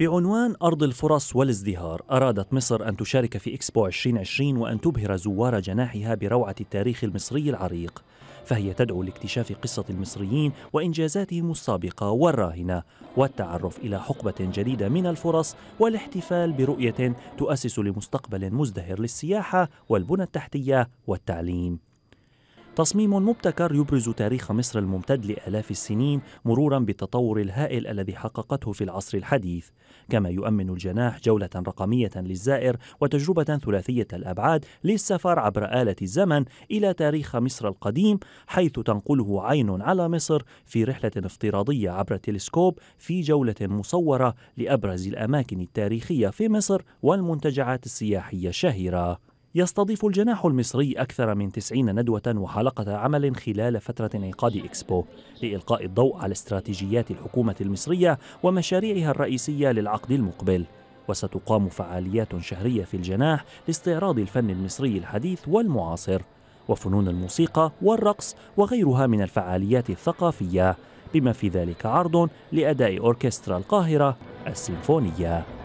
بعنوان أرض الفرص والازدهار أرادت مصر أن تشارك في إكسبو 2020 وأن تبهر زوار جناحها بروعة التاريخ المصري العريق فهي تدعو لاكتشاف قصة المصريين وإنجازاتهم السابقة والراهنة والتعرف إلى حقبة جديدة من الفرص والاحتفال برؤية تؤسس لمستقبل مزدهر للسياحة والبنى التحتية والتعليم تصميم مبتكر يبرز تاريخ مصر الممتد لآلاف السنين مرورا بالتطور الهائل الذي حققته في العصر الحديث كما يؤمن الجناح جولة رقمية للزائر وتجربة ثلاثية الأبعاد للسفر عبر آلة الزمن إلى تاريخ مصر القديم حيث تنقله عين على مصر في رحلة افتراضية عبر تلسكوب في جولة مصورة لأبرز الأماكن التاريخية في مصر والمنتجعات السياحية الشهيرة يستضيف الجناح المصري أكثر من 90 ندوة وحلقة عمل خلال فترة انعقاد إكسبو لإلقاء الضوء على استراتيجيات الحكومة المصرية ومشاريعها الرئيسية للعقد المقبل وستقام فعاليات شهرية في الجناح لاستعراض الفن المصري الحديث والمعاصر وفنون الموسيقى والرقص وغيرها من الفعاليات الثقافية بما في ذلك عرض لأداء أوركسترا القاهرة السيمفونية